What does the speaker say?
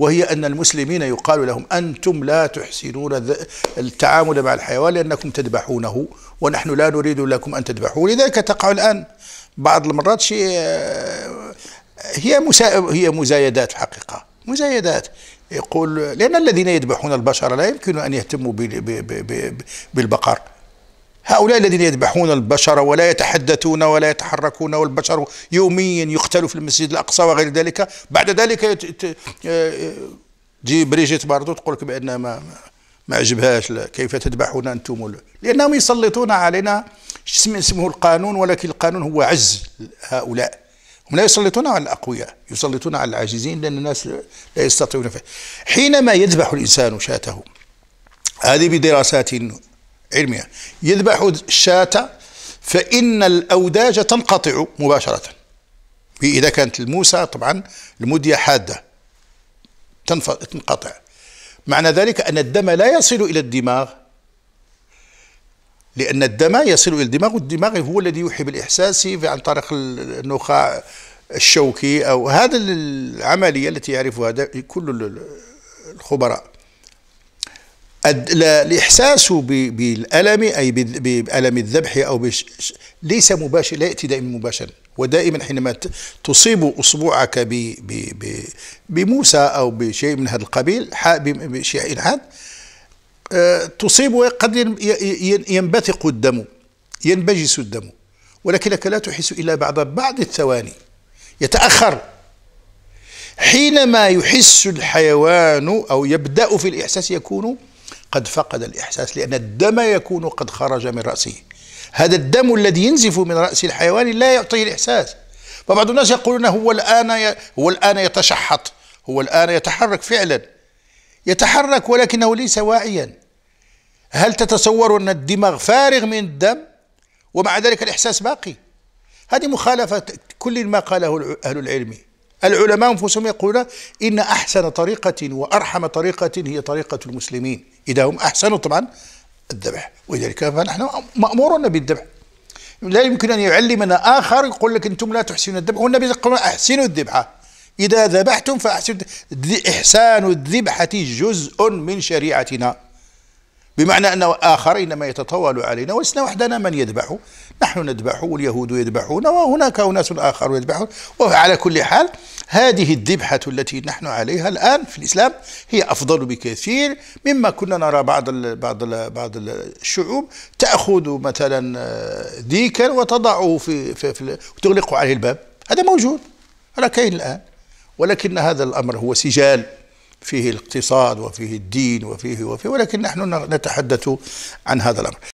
وهي أن المسلمين يقال لهم أنتم لا تحسنون التعامل مع الحيوان لأنكم تذبحونه ونحن لا نريد لكم أن تذبحوه لذلك تقع الآن بعض المرات شيء آه، هي مسا... هي مزايدات حقيقة مزايدات يقول لأن الذين يذبحون البشر لا يمكن أن يهتموا بالبقر هؤلاء الذين يذبحون البشر ولا يتحدثون ولا يتحركون والبشر يوميا يقتلوا في المسجد الأقصى وغير ذلك بعد ذلك تجي آه، بريجيت باردو تقول لك بأن ما ما عجبهاش كيف تذبحون أنتم لأنهم يسلطون علينا اسمه القانون ولكن القانون هو عز هؤلاء هم لا يسلطون على الأقوياء يسلطون على العاجزين لأن الناس لا يستطيعون فيه حينما يذبح الإنسان شاته هذه بدراسات علميا يذبح الشاة فإن الأوداج تنقطع مباشرة إذا كانت الموسى طبعا المدية حادة تنقطع معنى ذلك أن الدم لا يصل إلى الدماغ لأن الدم يصل إلى الدماغ والدماغ هو الذي يوحي بالإحساس عن طريق النخاع الشوكي أو هذا العملية التي يعرفها كل الخبراء الإحساس بالألم أي بألم الذبح أو بش... ليس مباشر لا يأتي دائما مباشرا ودائما حينما تصيب أصبعك ب... ب... ب... بموسى أو بشيء من هذا القبيل ح... بشيء الحاد آه، تصيب قد ينبثق الدم ينبجس الدم ولكنك لا تحس إلا بعد بعض الثواني يتأخر حينما يحس الحيوان أو يبدأ في الإحساس يكون قد فقد الإحساس لأن الدم يكون قد خرج من رأسه هذا الدم الذي ينزف من رأس الحيوان لا يعطيه الإحساس فبعض الناس يقولون هو الآن هو الآن يتشحط هو الآن يتحرك فعلا يتحرك ولكنه ليس واعيا هل تتصور أن الدماغ فارغ من الدم ومع ذلك الإحساس باقي هذه مخالفة كل ما قاله أهل العلم العلماء أنفسهم يقولون إن أحسن طريقة وأرحم طريقة هي طريقة المسلمين إذا هم أحسنوا طبعا الذبح ولذلك فنحن مأمورون بالذبح لا يمكن أن يعلمنا آخر يقول لك أنتم لا تحسنون الذبح والنبي يقول أحسنوا الذبحة إذا ذبحتم فأحسنوا إحسان الذبحة جزء من شريعتنا بمعنى أن آخرين ما يتطاول علينا ولسنا وحدنا من يذبح نحن نذبح واليهود يذبحون وهناك أناس آخر يذبحون وعلى كل حال هذه الذبحة التي نحن عليها الآن في الإسلام هي أفضل بكثير مما كنا نرى بعض الـ بعض الـ بعض الشعوب تأخذ مثلا ديكا وتضعه في, في, في وتغلق عليه الباب هذا موجود هذا كاين الآن ولكن هذا الأمر هو سجال فيه الاقتصاد وفيه الدين وفيه وفيه ولكن نحن نتحدث عن هذا الأمر